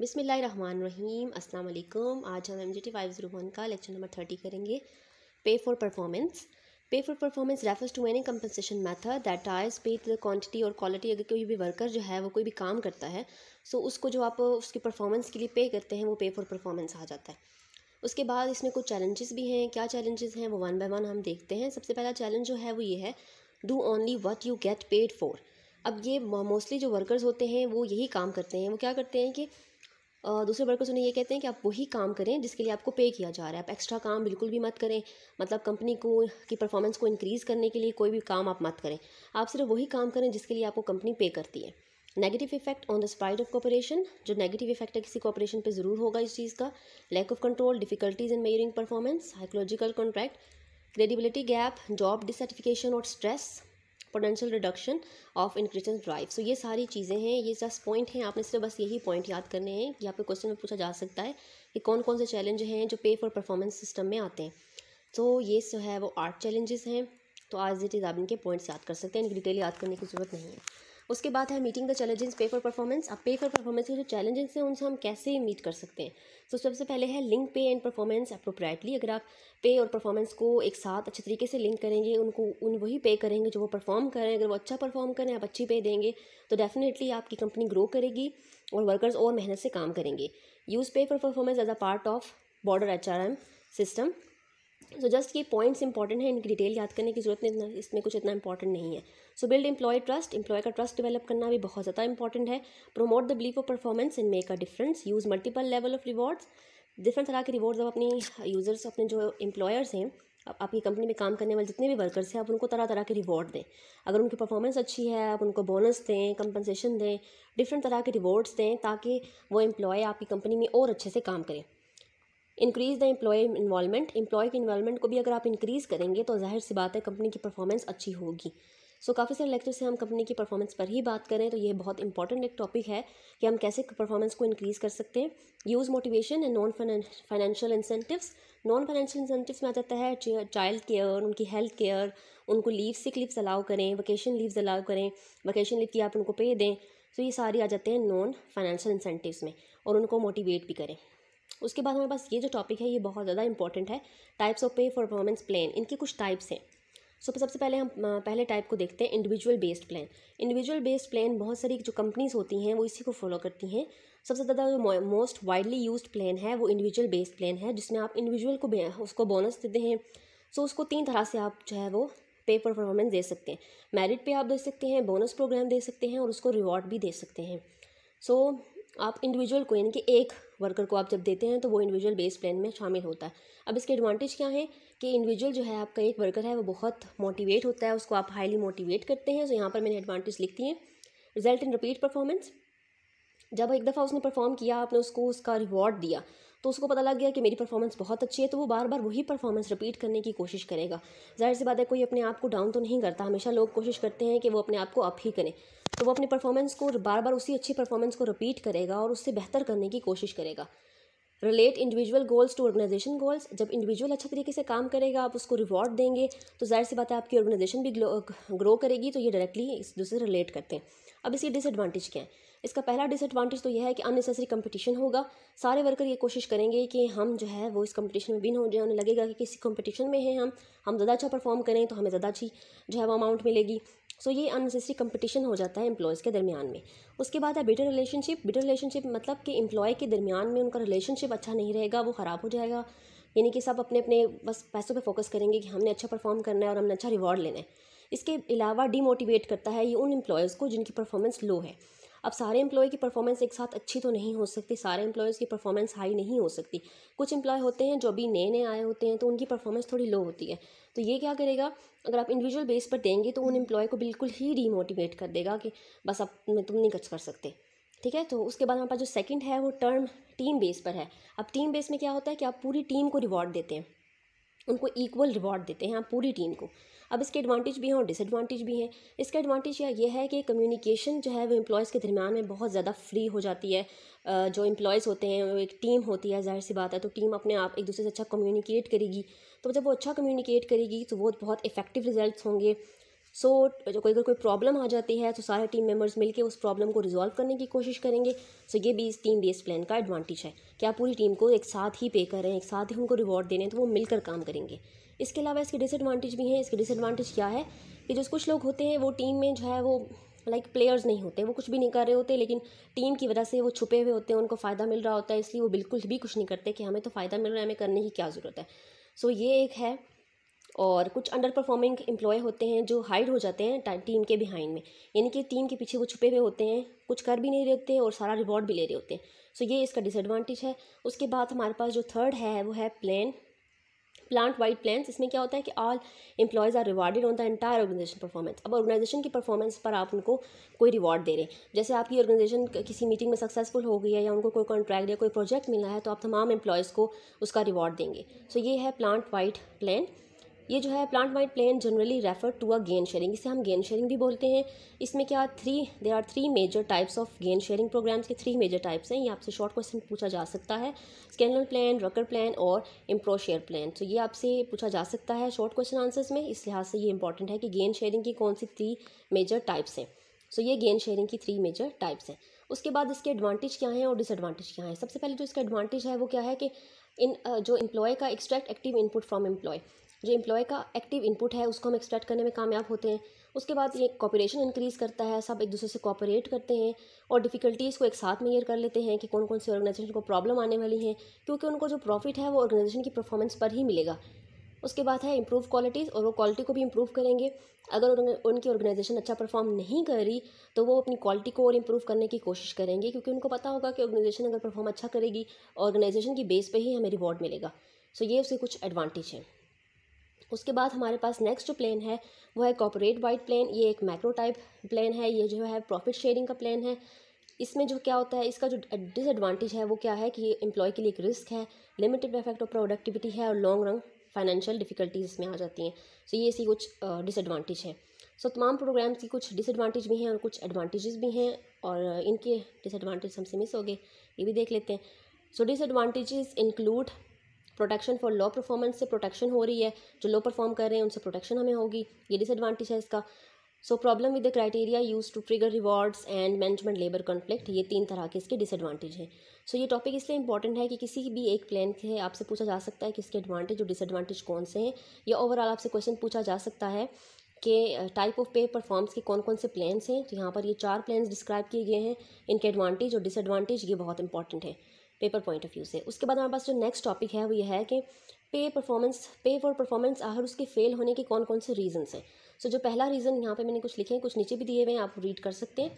बिसमीम् वालेकुम आज हम M G T five zero one का लेक्चर नंबर थर्टी करेंगे pay for performance pay for performance refers to any compensation method that ties pay the quantity और quality अगर कोई भी वर्कर जो है वो कोई भी काम करता है सो उसको जो आप उसकी परफॉर्मेंस के लिए पे करते हैं वो पे फॉर परफॉर्मेंस आ जाता है उसके बाद इसमें कुछ चैलेंजेस भी हैं क्या चैलेंजेस हैं वो वन बाय वन हम देखते हैं सबसे पहला चैलेंज जो है वो ये है do only what you get paid for अब ये मोस्टली जो वर्कर्स होते हैं वो यही काम करते हैं वो क्या करते हैं कि दूसरे वर्कर्स उन्हें ये कहते हैं कि आप वही काम करें जिसके लिए आपको पे किया जा रहा है आप एक्स्ट्रा काम बिल्कुल भी मत करें मतलब कंपनी को की परफॉर्मेंस को इंक्रीज़ करने के लिए कोई भी काम आप मत करें आप सिर्फ वही काम करें जिसके लिए आपको कंपनी पे करती है negative effect on the spirit of cooperation जो नेगेटिव इफेक्ट है किसी कॉपरेशन पे ज़रूर होगा इस चीज़ का lack of control difficulties in measuring performance psychological contract credibility gap job dissatisfaction और stress potential reduction of intrinsic drive so ये सारी चीज़ें हैं ये जस्ट पॉइंट हैं आपने सिर्फ बस यही पॉइंट याद करने हैं कि आपके क्वेश्चन में पूछा जा सकता है कि कौन कौन से चैलेंज हैं जो पे फॉर परफॉर्मेंस सिस्टम में आते हैं तो ये जो है वो आठ चैलेंजेस हैं तो आज इट इज़ आप इनके पॉइंट्स याद कर सकते हैं इनकी डिटेल याद करने की ज़रूरत नहीं है उसके बाद है meeting the challenges pay for performance अब पे फॉर परफॉर्मेंस के जो चैलेंजेस हैं उनसे हम कैसे मीट कर सकते हैं तो so, सबसे पहले है लिंक पे एंड परफॉर्मेंस अप्रोप्रियटली अगर आप पे और परफॉर्मेंस को एक साथ अच्छे तरीके से लिंक करेंगे उनको उन वही पे करेंगे जो वो परफॉर्म करें अगर वो अच्छा परफॉर्म करें आप अच्छी पे देंगे तो डेफिनेटली आपकी कंपनी ग्रो करेगी और वर्कर्स और मेहनत से काम करेंगे use pay for performance as a part of broader H system so just ये पॉइंट्स इंपॉर्टेंट हैं इनकी डिटेल याद करने की जरूरत नहीं इसमें कुछ इतना इंपॉर्टेंट नहीं है so build employee trust employee का ट्रस्ट डेवलप करना भी बहुत ज़्यादा इंपॉर्टेंट है promote the belief of performance and make a difference use multiple level of rewards different तरह के रिवॉर्ड्स अब अपनी यूज़र्स अपने जो इंप्लॉयर्स हैं आपकी कंपनी में काम करने वाले जितने भी वर्कर्स हैं आप उनको तरह तरह के रिवॉर्ड दें अगर उनकी परफॉर्मेंस अच्छी है आप उनको बोनस दें कंपनसेशन दें डिफरेंट तरह के रिवॉर्ड्स दें ताकि वो एम्प्लॉय आपकी कंपनी में और अच्छे से काम करें increase the employee involvement employee की इन्वॉलमेंट को भी अगर आप इंक्रीज़ करेंगे तो जाहिर सी बात है कंपनी की परफॉर्मेंस अच्छी होगी सो so, काफ़ी सारे लेक्चर से हम कंपनी की परफॉर्मेंस पर ही बात करें तो ये बहुत इंपॉर्टेंट एक टॉपिक है कि हम कैसे परफॉर्मेंस को इंक्रीज़ कर सकते हैं use motivation and non financial incentives non financial incentives में आ जाता है चाइल्ड केयर उनकी हेल्थ केयर उनको लीव सिक लीव्स अलाउ करें वकेशन लीव्स अलाउ करें वकेशन लीव की आप उनको पे दें सो तो so, ये सारी आ जाते हैं नॉन फाइनेंशियल इंसेंटिव्स में और उनको मोटिवेट भी करें उसके बाद हमारे पास ये जो टॉपिक है ये बहुत ज़्यादा इंपॉर्टेंट है types of pay performance plan इनके कुछ टाइप्स हैं सो so, सबसे पहले हम पहले टाइप को देखते हैं individual based plan individual based plan बहुत सारी जो कंपनीज होती हैं वो इसी को फॉलो करती हैं सबसे ज़्यादा जो मोस्ट वाइडली यूज प्लान है वो इंडिविजुअल बेस्ड प्लान है जिसमें आप इंडिविजुअल को उसको बोनस देते हैं सो so, उसको तीन तरह से आप जो है वो पे परफॉर्मेंस दे सकते हैं मेरिट पे आप दे सकते हैं बोनस प्रोग्राम दे सकते हैं और उसको रिवॉर्ड भी दे सकते हैं सो so, आप इंडिविजुअल को यानी कि एक वर्कर को आप जब देते हैं तो वो इंडिविजुअल बेस प्लान में शामिल होता है अब इसके एडवांटेज क्या है कि इंडिविजुअल जो है आपका एक वर्कर है वो बहुत मोटिवेट होता है उसको आप हाईली मोटिवेट करते हैं तो यहाँ पर मैंने एडवांटेज लिख दिए रिजल्ट इन रिपीट परफॉर्मेंस जब एक दफ़ा उसने परफॉर्म किया आपने उसको उसका रिवॉर्ड दिया तो उसको पता लग गया कि मेरी परफॉर्मेंस बहुत अच्छी है तो वो बार बार वही परफॉर्मेंस रिपीट करने की कोशिश करेगा जाहिर सी बात है कोई अपने आप को डाउन तो नहीं करता हमेशा लोग कोशिश करते हैं कि वो अपने आप को अप ही करें तो वो अपनी परफॉर्मेंस को बार बार उसी अच्छी परफॉर्मेंस को रिपीट करेगा और उससे बेहतर करने की कोशिश करेगा relate individual goals to organisation goals जब इंडिविजुअल अच्छा तरीके से काम करेगा आप उसको रिवॉर्ड देंगे तो जाहिर सी बात है आपकी ऑर्गेनाइजेशन भी ग्रो करेगी तो ये डायरेक्टली एक दूसरे से रिलेट करते हैं अब इसके डिसएडवांटेज क्या है इसका पहला डिसएडवांटेज तो यह है कि अननेसेसरी कंपटीशन होगा सारे वर्कर ये कोशिश करेंगे कि हम जो है वो इस कंपटीशन में विन हो जाए उन्हें लगेगा कि किसी कंपटीशन में हैं हम हम ज़्यादा अच्छा परफॉर्म करें तो हमें ज़्यादा अच्छी जो है वो अमाउंट मिलेगी सो so, ये अननेसेसरी कंपटीशन हो जाता है एम्प्लॉयज़ के दरमियान में उसके बाद है बिटर रिलेशनशिप बिटर रिलेशनशिप मतलब कि एम्प्लॉय के दरमियान में उनका रिलेशनशिप अच्छा नहीं रहेगा वो ख़राब हो जाएगा यानी कि सब अपने अपने बस पैसों पे फोकस करेंगे कि हमने अच्छा परफॉर्म करना है और हमने अच्छा रिवॉर्ड लेना है इसके अलावा डीमोटिवेट करता है ये उन एम्प्लॉयज़ को जिनकी परफॉर्मेंस लो है अब सारे एम्प्लॉय की परफॉर्मेंस एक साथ अच्छी तो नहीं हो सकती सारे एम्प्लॉयज़ की परफॉर्मेंस हाई नहीं हो सकती कुछ एम्प्लॉय होते हैं जो अभी नए नए आए होते हैं तो उनकी परफॉर्मेंस थोड़ी लो होती है तो ये क्या करेगा अगर आप इंडिविजुअल बेस पर देंगे तो उन एम्प्लॉय को बिल्कुल ही डीमोटिवेट कर देगा कि बस अब तुम नहीं कुछ कर सकते ठीक है तो उसके बाद हमारे पास जो सेकंड है वो टर्म टीम बेस पर है अब टीम बेस में क्या होता है कि आप पूरी टीम को रिवॉर्ड देते हैं उनको इक्वल रिवॉर्ड देते हैं आप पूरी टीम को अब इसके एडवांटेज भी हैं और डिसएडवांटेज भी हैं इसका एडवांटेज यह यह है कि कम्युनिकेशन जो है वो एम्प्लॉयज़ के दरमियान में बहुत ज़्यादा फ्री हो जाती है जो एम्प्लॉयज़ होते हैं वो एक टीम होती है जाहिर सी बात है तो टीम अपने आप एक दूसरे से अच्छा कम्युनिकेट करेगी तो जब वो अच्छा कम्युनिकेट करेगी तो वो बहुत इफेक्टिव रिजल्ट होंगे सो so, जो कोई अगर कोई प्रॉब्लम आ जाती है तो सारे टीम मेम्बर्स मिलकर उस प्रॉब्लम को रिजॉल्व करने की कोशिश करेंगे सो so, ये भी इस टीम बेस्ड प्लान का एडवांटेज है कि आप पूरी टीम को एक साथ ही पे कर रहे हैं एक साथ ही उनको रिवॉर्ड दे रहे हैं तो वो मिलकर काम करेंगे इसके अलावा इसके डिसएडवांटेज भी हैं इसके डिसएडवांटेज क्या है कि जो कुछ लोग होते हैं वो टीम में जो है वो लाइक like प्लेयर्स नहीं होते वो कुछ भी नहीं कर रहे होते लेकिन टीम की वजह से वो छुपे हुए होते हैं उनको फ़ायदा मिल रहा होता है इसलिए वो बिल्कुल भी कुछ नहीं करते कि हमें तो फ़ायदा मिल रहा है हमें करने की क्या ज़रूरत है सो so, ये एक है और कुछ अंडर परफॉर्मिंग एम्प्लॉय होते हैं जो हाइड हो जाते हैं टीम के बिहाइंड में यानी कि टीम के पीछे वो छुपे हुए होते हैं कुछ कर भी नहीं रहते और सारा रिवॉर्ड भी ले रहे होते हैं सो so, ये इसका डिसएडवांटेज है उसके बाद हमारे पास जो थर्ड है वो है प्लान प्लांट वाइड प्लान इसमें क्या होता है कि all employees are rewarded on the entire organisation performance अब ऑर्गेनाइजेशन की परफॉर्मेंस पर आप उनको कोई रिवॉर्ड दे रहे हैं जैसे आपकी ऑर्गेनाइजेशन किसी मीटिंग में सक्सेसफुल हो गई है या उनको कोई कॉन्ट्रैक्ट या कोई प्रोजेक्ट मिला है तो आप तमाम एम्प्लॉयज़ को उसका रिवॉर्ड देंगे सो so, ये है प्लांट वाइड प्लान ये जो है plant might plan generally refer to a gain sharing इसे हम गेन शेयरिंग भी बोलते हैं इसमें क्या three there are three major types of gain sharing programmes के थ्री मेजर टाइप्स हैं ये आपसे शॉर्ट क्वेश्चन पूछा जा सकता है स्कैनल प्लान रकर प्लान और इम्प्रो शेयर प्लान तो ये आपसे पूछा जा सकता है शॉर्ट क्वेश्चन आंसर्स में इस लिहाज से ये इंपॉर्टेंट है कि गेन शेयरिंग की कौन सी थ्री मेजर टाइप्स हैं सो ये गेन शेयरिंग की थ्री मेजर टाइप्स हैं उसके बाद इसके एडवांटेज क्या हैं और डिसएडवांटेज क्या हैं सबसे पहले जो इसका एडवांटेज है वो क्या है कि इन जो एम्प्लॉय का extract active input from employee जो एम्प्लॉय का एक्टिव इनपुट है उसको हम एक्सट्रैक्ट करने में कामयाब होते हैं उसके बाद ये कॉपरेशन इंक्रीज़ करता है सब एक दूसरे से कॉपरेट करते हैं और डिफ़िकल्टीज़ को एक साथ मेयर कर लेते हैं कि कौन कौन सी ऑर्गेनाइजेशन को प्रॉब्लम आने वाली है क्योंकि उनको जो प्रॉफिट है वो ऑर्गेनाइजेशन की परफॉर्मेंस पर ही मिलेगा उसके बाद है इम्प्रूव क्वालिटीज़ और वो क्वालिटी को भी इम्प्रूव करेंगे अगर उनकी ऑर्गेनाइजेशन अच्छा परफॉर्म नहीं कर रही तो वो अपनी क्वालिटी को और इम्प्रूव करने की कोशिश करेंगे क्योंकि उनको पता होगा कि ऑर्गेनाइजेशन अगर परफॉर्म अच्छा करेगी ऑर्गेनाइजेशन की बेस पर ही हमें रिवॉर्ड मिलेगा सो so ये उसके कुछ एडवांटेज हैं उसके बाद हमारे पास नेक्स्ट जो प्लान है वो है कॉपोरेट वाइड प्लान ये एक मैक्रो टाइप प्लान है ये जो है प्रॉफिट शेयरिंग का प्लान है इसमें जो क्या होता है इसका जो डिसएडवांटेज है वो क्या है कि एम्प्लॉय के लिए एक रिस्क है लिमिटेड इफेक्ट ऑफ प्रोडक्टिविटी है और लॉन्ग रन फाइनेंशियल डिफिकल्टीज इसमें आ जाती हैं सो so, ये इसी कुछ डिसएडवांटेज है सो तमाम प्रोग्राम्स की कुछ डिसएडवांटेज भी हैं और कुछ एडवांटेजेस भी हैं और इनके डिसएडवांटेज हमसे मिस हो गए ये भी देख लेते हैं so disadvantages include protection for low performance से प्रोटेक्शन हो रही है जो लो परफॉर्म कर रहे हैं उनसे प्रोटेक्शन हमें होगी ये डिसएडवांटेज है इसका so problem with the criteria use to trigger rewards and management labour conflict ये तीन तरह के इसके डिसएडवांटेज हैं सो so, ये टॉपिक इसलिए इंपॉर्टेंट है कि किसी भी एक प्लान से आपसे पूछा जा सकता है कि इसके एडवांटेज और डिसएडवांटेज कौन से हैं या ओवरऑल आपसे क्वेश्चन पूछा जा सकता है कि टाइप ऑफ पे परफॉर्म्स के कौन कौन से प्लान्स हैं तो यहाँ पर ये चार प्लान्स डिस्क्राइब किए गए हैं इनके एडवांटेज और डिसएडवांटेज ये बहुत इंपॉर्टेंट है पेपर पॉइंट ऑफ व्यू से उसके बाद हमारे पास जो नेक्स्ट टॉपिक है वो ये है कि पे परफॉर्मेंस पे फॉर परफॉर्मेंस आहर उसके फेल होने के कौन कौन से रीजन्स हैं सो so, जो पहला रीज़न यहाँ पे मैंने कुछ लिखे हैं कुछ नीचे भी दिए हुए हैं आप रीड कर सकते हैं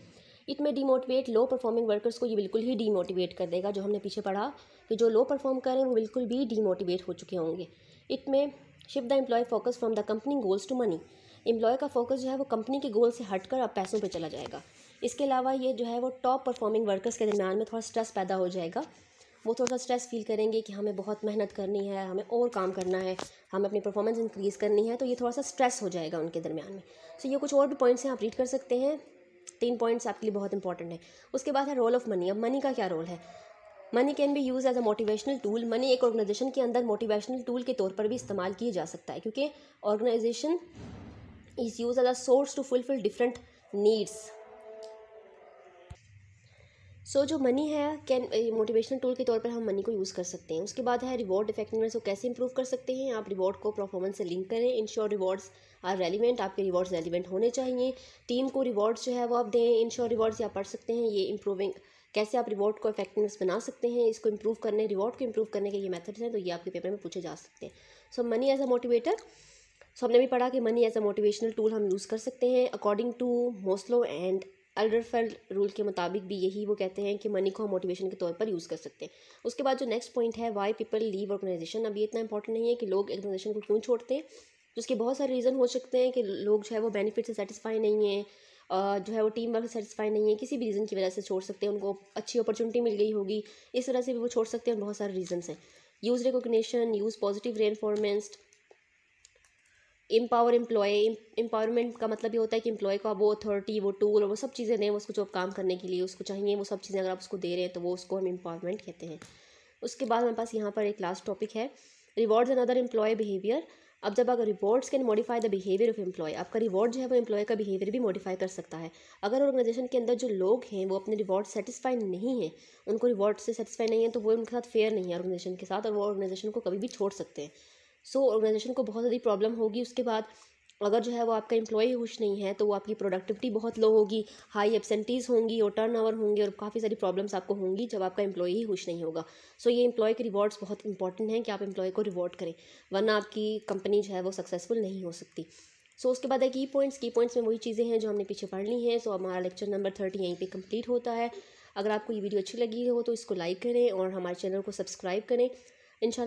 इट में डीमोटिवेट लो परफॉर्मिंग वर्कर्स को ये बिल्कुल ही डीमोटिवेट कर देगा जो हमने पीछे पढ़ा कि जो लो परफॉर्म करें वो बिल्कुल भी डीमोटिवेट हो चुके होंगे it may shift the employee focus from the company goals to money employee का फोकस जो है वो कंपनी के गोल से हट अब पैसों पर चला जाएगा इसके अलावा ये जो है वो टॉप परफॉर्मिंग वर्कर्स के दरमियान में थोड़ा स्ट्रेस पैदा हो जाएगा वो थोड़ा सा स्ट्रेस फील करेंगे कि हमें बहुत मेहनत करनी है हमें और काम करना है हमें अपनी परफॉर्मेंस इंक्रीज़ करनी है तो ये थोड़ा सा स्ट्रेस हो जाएगा उनके दरमियान में सो so, ये कुछ और भी पॉइंट्स हैं आप रीड कर सकते हैं तीन पॉइंट्स आपके लिए बहुत इंपॉर्टेंट है उसके बाद है रोल ऑफ मनी अब मनी का क्या रोल है money can be use as a motivational tool money एक ऑर्गेनाइजेशन के अंदर मोटिवेशनल टूल के तौर पर भी इस्तेमाल किया जा सकता है क्योंकि organisation is use as a source to fulfil different needs so so, जो मनी है कैन मोटिवेशनल टूल के तौर पर हम मनी को यूज़ कर सकते हैं उसके बाद है रिवॉर्ड इफेक्टिवनेस को कैसे इंप्रूव कर सकते हैं आप रिवॉर्ड को परफॉर्मेंस से लिंक करें इनश्योर रिवॉर्ड्स आर रेलिवेंट आपके रिवॉर्ड्स रेलिवेंट होने चाहिए टीम को रिवॉर्ड्स जो है वो आप दें इनश्योर रिवॉर्ड्स आप पढ़ सकते हैं ये इंप्रूविंग कैसे आप रिवॉर्ड को इफेक्टिवनेस बना सकते हैं इसको इंप्रूव करने रिवॉर्ड को इंप्रूव करने के ये मेथड्स हैं तो ये आपके पेपर में पूछे जा सकते हैं so money as a motivator so हमने भी पढ़ा कि money as a motivational tool हम यूज़ कर सकते हैं according to Maslow and Alderfer rule के मुताबिक भी यही वो कहते हैं कि मनी को हम मोटिवेशन के तौर पर यूज़ कर सकते हैं उसके बाद जो नेक्स्ट पॉइंट है वाई पीपल लीव ऑर्गेनाइजेशन अभी इतना इंपॉर्टेंट नहीं है कि लोग ऑर्गेनाइजेशन को क्यों छोड़ते हैं तो उसके बहुत सारे रीज़न हो सकते हैं कि लोग जो है वो बेनिफिट से सेटिस्फाई नहीं है जो है वो टीम वर्क सेटिस्फाई नहीं है किसी भी रीज़न की वजह से छोड़ सकते हैं उनको अच्छी अपॉर्चुनिटी मिल गई होगी इस वजह से भी वो छोड़ सकते हैं बहुत सारे रीजन्स हैं use recognition use positive reinforcement empower employee empowerment का मतलब ये होता है कि एम्प्लॉय को अब वो अथॉरिटी वो टूल और वो सब चीज़ें दें उसको जो काम करने के लिए उसको चाहिए वो सब चीज़ें अगर आप उसको दे रहे हैं तो वो उसको हम एम्पावरमेंट कहते हैं उसके बाद हमारे पास यहाँ पर एक लास्ट टॉपिक है rewards and other employee behaviour अब जब अगर rewards can modify the behaviour of employee आपका रिवॉर्ड जो है वो एम्प्लॉय का बिहेवियर भी मॉडिफाई कर सकता है अगर ऑर्गेनाइजेशन के अंदर जो लोग हैं वो अपने रिवॉर्ड सेटिस्फाई नहीं है उनको रिवॉर्ड से सेटिस्फाई नहीं है तो वो उनके साथ फेयर नहीं है ऑर्गेनाइजेशन के साथ और वो ऑर्गेनाइजेशन को कभी भी छोड़ सकते हैं सो ऑर्गेनाइजेशन को बहुत ज़्यादा प्रॉब्लम होगी उसके बाद अगर जो है वो आपका एम्प्लॉई खुश नहीं है तो वो आपकी प्रोडक्टिविटी बहुत लो होगी हाई एबसेंटीज होंगी और टर्न ओवर होंगे और काफ़ी सारी प्रॉब्लम्स आपको होंगी जब आपका एम्प्लॉई ही खुश नहीं होगा सो so, ये एम्प्लॉय के रिवॉर्ड्स बहुत इंपॉर्टेंट हैं कि आप एम्प्लॉय को रिवॉर्ड करें वरना आपकी कंपनी जो है वो सक्सेसफुल नहीं हो सकती सो so, उसके बाद है की पॉइंट्स की पॉइंट्स में वही चीज़ें हैं जो हमने पीछे पढ़ ली हैं सो so, हमारा लेक्चर नंबर थर्टी यहीं पर कम्प्लीट होता है अगर आपको ये वीडियो अच्छी लगी हो तो इसको लाइक करें और हमारे चैनल को सब्सक्राइब करें इनशाला